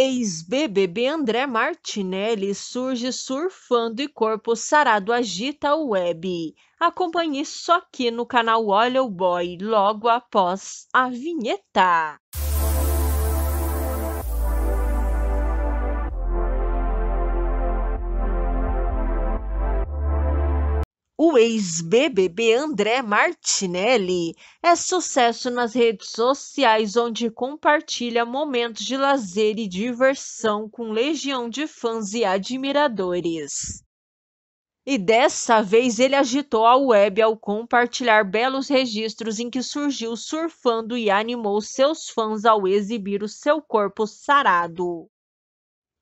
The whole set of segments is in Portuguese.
Ex-BBB André Martinelli surge surfando e corpo sarado agita a web. Acompanhe só aqui no canal Olha o Boy, logo após a vinheta. O ex-BBB André Martinelli é sucesso nas redes sociais, onde compartilha momentos de lazer e diversão com legião de fãs e admiradores. E dessa vez ele agitou a web ao compartilhar belos registros em que surgiu surfando e animou seus fãs ao exibir o seu corpo sarado.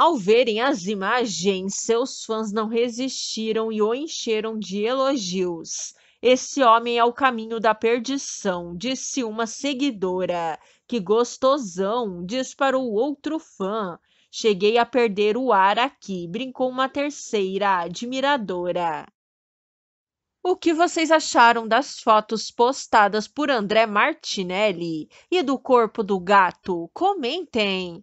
Ao verem as imagens, seus fãs não resistiram e o encheram de elogios. Esse homem é o caminho da perdição, disse uma seguidora. Que gostosão, disparou outro fã. Cheguei a perder o ar aqui, brincou uma terceira admiradora. O que vocês acharam das fotos postadas por André Martinelli e do corpo do gato? Comentem!